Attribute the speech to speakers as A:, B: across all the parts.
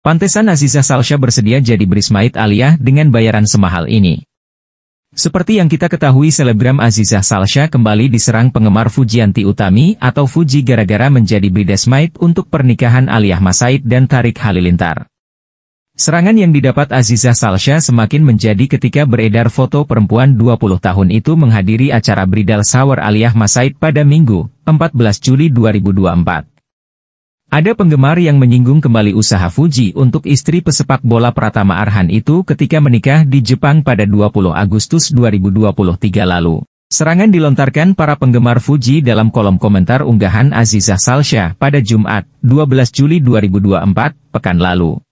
A: Pantesan Aziza Salsha bersedia jadi brismaid Alia dengan bayaran semahal ini. Seperti yang kita ketahui selebgram Aziza Salsha kembali diserang penggemar Fujianti Utami atau Fuji gara-gara menjadi bridesmaid untuk pernikahan Aliyah Masaid dan Tarik Halilintar. Serangan yang didapat Aziza Salsha semakin menjadi ketika beredar foto perempuan 20 tahun itu menghadiri acara Bridal Shower Aliyah Masaid pada Minggu, 14 Juli 2024. Ada penggemar yang menyinggung kembali usaha Fuji untuk istri pesepak bola Pratama Arhan itu ketika menikah di Jepang pada 20 Agustus 2023 lalu. Serangan dilontarkan para penggemar Fuji dalam kolom komentar unggahan Aziza Salsha pada Jumat, 12 Juli 2024, pekan lalu.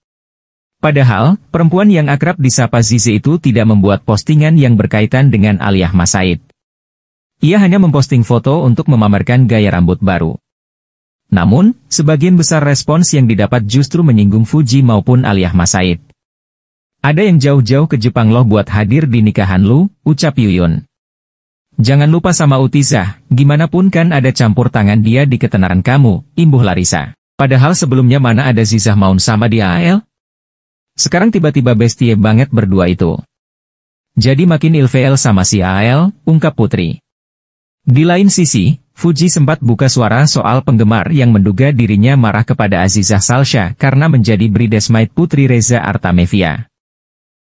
A: Padahal, perempuan yang akrab disapa Zizi itu tidak membuat postingan yang berkaitan dengan Aliyah Masaid. Ia hanya memposting foto untuk memamerkan gaya rambut baru. Namun, sebagian besar respons yang didapat justru menyinggung Fuji maupun Aliyah Masaid. Ada yang jauh-jauh ke Jepang loh buat hadir di nikahan lu, ucap Yuyun. Jangan lupa sama Utizah, gimana pun kan ada campur tangan dia di ketenaran kamu, imbuh Larisa. Padahal sebelumnya mana ada Zizah Maun sama dia AL? Sekarang tiba-tiba bestie banget berdua itu. Jadi makin ilfeel sama si AL, ungkap Putri. Di lain sisi, Fuji sempat buka suara soal penggemar yang menduga dirinya marah kepada Azizah Salsha karena menjadi bridesmaid putri Reza Artamevia.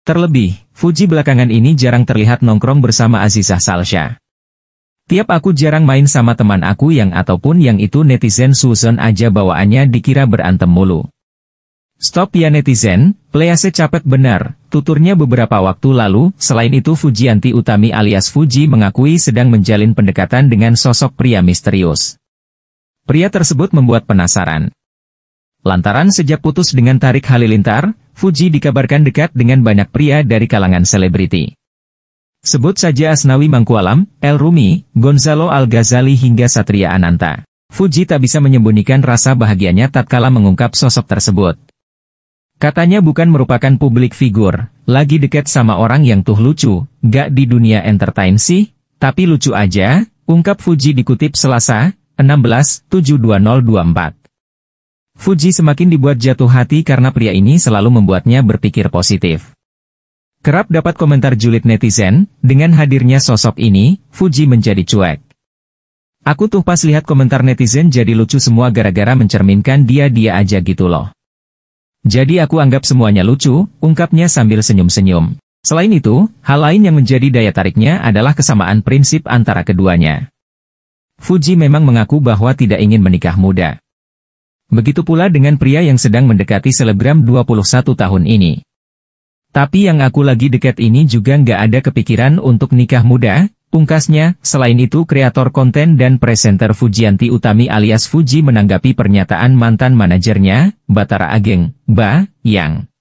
A: Terlebih, Fuji belakangan ini jarang terlihat nongkrong bersama Azizah Salsha. Tiap aku jarang main sama teman aku yang ataupun yang itu netizen Susan aja bawaannya dikira berantem mulu. Stop ya netizen, playase capek benar, Tuturnya beberapa waktu lalu, selain itu Fujianti Utami alias Fuji mengakui sedang menjalin pendekatan dengan sosok pria misterius. Pria tersebut membuat penasaran. Lantaran sejak putus dengan Tarik Halilintar, Fuji dikabarkan dekat dengan banyak pria dari kalangan selebriti. Sebut saja Asnawi Mangkualam, El Rumi, Gonzalo Al-Ghazali hingga Satria Ananta. Fuji tak bisa menyembunyikan rasa bahagianya tatkala mengungkap sosok tersebut. Katanya bukan merupakan publik figur, lagi deket sama orang yang tuh lucu, gak di dunia entertain sih, tapi lucu aja, ungkap Fuji dikutip Selasa, 16.72024. Fuji semakin dibuat jatuh hati karena pria ini selalu membuatnya berpikir positif. Kerap dapat komentar julid netizen, dengan hadirnya sosok ini, Fuji menjadi cuek. Aku tuh pas lihat komentar netizen jadi lucu semua gara-gara mencerminkan dia-dia aja gitu loh. Jadi aku anggap semuanya lucu, ungkapnya sambil senyum-senyum. Selain itu, hal lain yang menjadi daya tariknya adalah kesamaan prinsip antara keduanya. Fuji memang mengaku bahwa tidak ingin menikah muda. Begitu pula dengan pria yang sedang mendekati selebgram 21 tahun ini. Tapi yang aku lagi dekat ini juga nggak ada kepikiran untuk nikah muda, Pungkasnya, selain itu kreator konten dan presenter Fujianti Utami alias Fuji menanggapi pernyataan mantan manajernya, Batara Ageng, Ba, Yang,